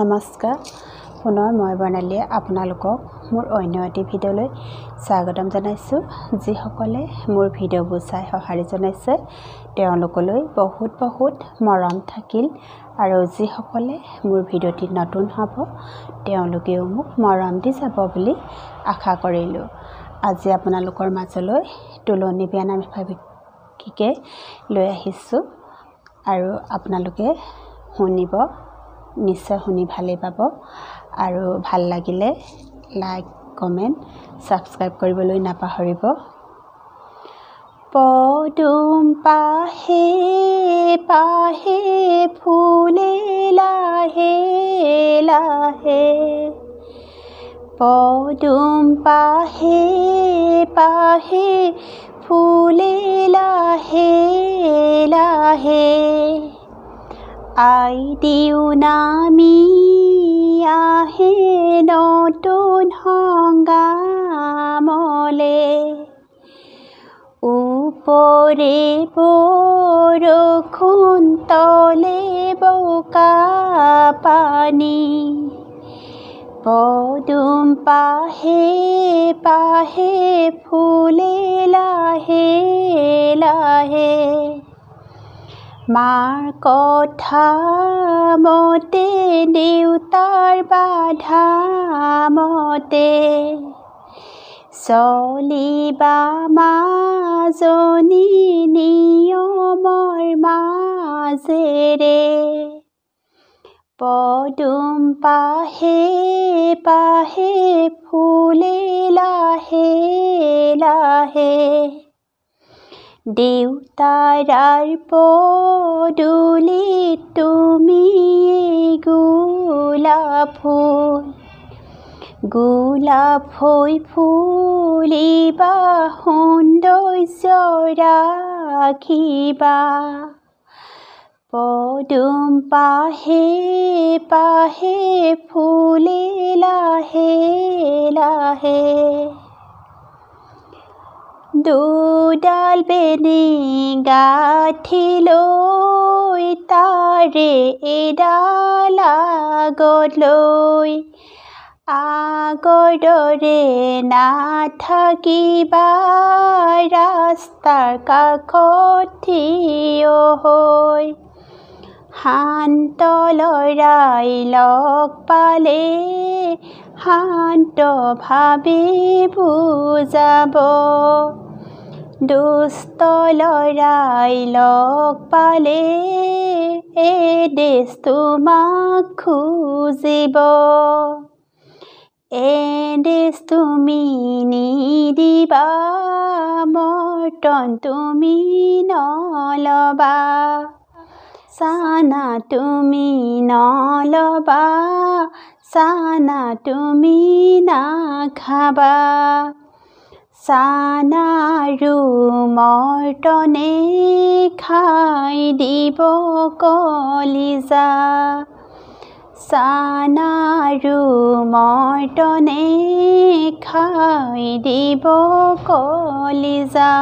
নমস্কাৰ পুনৰ মই বৰ্ণালীয়ে আপোনালোকক মোৰ অন্য এটি ভিডিঅ'লৈ স্বাগতম জনাইছোঁ যিসকলে মোৰ ভিডিঅ'বোৰ চাই সঁহাৰি জনাইছে তেওঁলোকলৈ বহুত বহুত মৰম থাকিল আৰু যিসকলে মোৰ ভিডিঅ'টি নতুন হ'ব তেওঁলোকেও মোক মৰম দি যাব বুলি আশা কৰিলোঁ আজি আপোনালোকৰ মাজলৈ তুলনি বিয়া নাম ভাবিকে লৈ আহিছোঁ আৰু আপোনালোকে শুনিব নিশ্চয় শুনি ভালেই পাব আৰু ভাল লাগিলে লাইক কমেণ্ট ছাবস্ক্ৰাইব কৰিবলৈ নাপাহৰিব পদুম পাহে পাহে ফুলে লাহে লাহে পদুম পাহে পাহে ফুলে লাহে লাহে আই দিও নামি আহে নতুন সংগামলে উপরে বৰষুণ তলে বোকা পানী পদুম পাহে পাহে ফুলে লাহে মাৰ কথা মতে দেউতাৰ বাধা মতে চলিবা মাজনী নিয়মৰ মাজেৰে পদুম পাহে পাহে ফুলে লাহে লাহে দেউতারার পদুলি তুমি গোলাপ ফুল গোলাপ হৈ ফুলিবা সৌন্দৰ্য ৰাখিবা পদুম পাহে পাহে ফুলে লাহে লাহে দুডাল বেনে গাঁঠিল তাৰে এডাল আগলৈ আগৰ দৰে নাথাকিবা ৰাস্তাৰ কাষত থিয় হৈ শান্ত ল'ৰাই লগ পালে শান্ত ভাবি বুজাব দুষ্ট ল'ৰাই লগ পালে এই দেশ তোমাক খুজিব এদেশ তুমি নিদিবা মৰ্তন তুমি নল'বা চানা তুমি নল'বা চানা তুমি নাখাবা চানাৰু মৰ্তনে খাই দিব কলিজা চানাৰু মৰ্তনে খাই দিব কলিজা